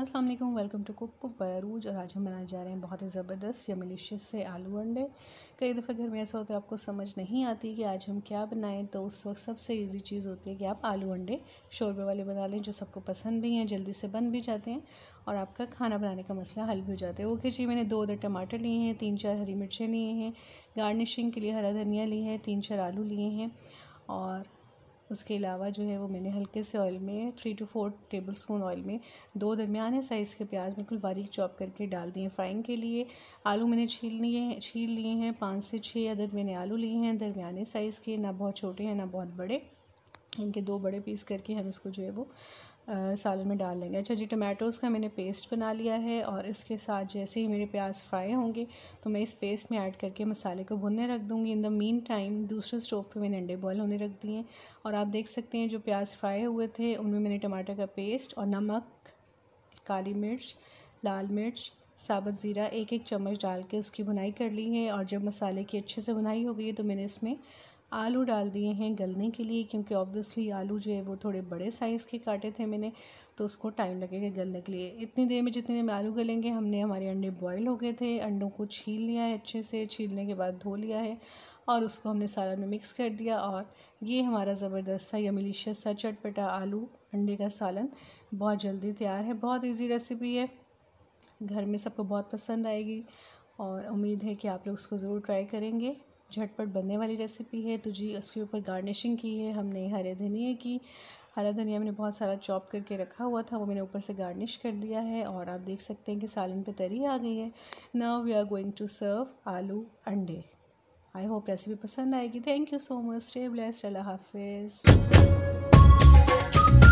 Aslam welcome to cook book बैरूज और आज हम बनाने जा रहे हैं बहुत ही ज़बरदस्त या मिलीशियस से आलू अंडे कई दफ़ा घर में ऐसा होता है आपको समझ नहीं आती कि आज हम क्या बनाएं तो उस वक्त सबसे इजी चीज़ होती है कि आप आलू अंडे शोरबे वाले बना लें जो सबको पसंद भी हैं जल्दी से बन भी जाते हैं और आपका खाना बनाने का मसला हल भी हो जाता है ओके जी मैंने दो अदर टमाटर लिए हैं तीन चार हरी मिर्चें लिए हैं गार्निशिंग के लिए हरा धनिया लिए है तीन चार आलू लिए हैं और उसके अलावा जो है वो मैंने हल्के से ऑयल में three to four tablespoon oil में दो दरमियाने साइज़ के प्याज बिल्कुल बारीक चॉप करके डाल दिए फ्राइंग के लिए आलू मैंने छील लिए छील लिए हैं पाँच से छः अदद मैंने आलू लिए हैं दरमियाने साइज़ के ना बहुत छोटे हैं ना बहुत बड़े इनके दो बड़े पीस करके हम इसको जो है वो सालन में डाल लेंगे अच्छा जी टमाटोज़ का मैंने पेस्ट बना लिया है और इसके साथ जैसे ही मेरे प्याज फ्राई होंगे तो मैं इस पेस्ट में ऐड करके मसाले को भुनने रख दूँगी इन द मीन टाइम दूसरे स्टोव पे मैंने अंडे बॉयल होने रख दिए और आप देख सकते हैं जो प्याज फ्राई हुए थे उनमें मैंने टमाटर का पेस्ट और नमक काली मिर्च लाल मिर्च साबुत ज़ीरा एक एक चम्मच डाल के उसकी भुनाई कर ली है और जब मसाले की अच्छे से भुनाई हो गई है तो मैंने इसमें आलू डाल दिए हैं गलने के लिए क्योंकि ऑब्वियसली आलू जो है वो थोड़े बड़े साइज़ के काटे थे मैंने तो उसको टाइम लगेगा गलने के लिए इतनी देर में जितनी देर में आलू गलेंगे हमने हमारे अंडे बॉयल हो गए थे अंडों को छील लिया है अच्छे से छीलने के बाद धो लिया है और उसको हमने सारा में मिक्स कर दिया और ये हमारा ज़बरदस्त सा या सा चटपटा आलू अंडे का सालन बहुत जल्दी तैयार है बहुत ईजी रेसिपी है घर में सबको बहुत पसंद आएगी और उम्मीद है कि आप लोग उसको ज़रूर ट्राई करेंगे झटपट बनने वाली रेसिपी है तो जी उसके ऊपर गार्निशिंग की है हमने हरे धनिए की हरा धनिया मैंने बहुत सारा चॉप करके रखा हुआ था वो मैंने ऊपर से गार्निश कर दिया है और आप देख सकते हैं कि सालन पे तरी आ गई है now we are going to serve aloo ande I hope recipe पसंद आएगी thank you so much stay blessed Allah हाफिज़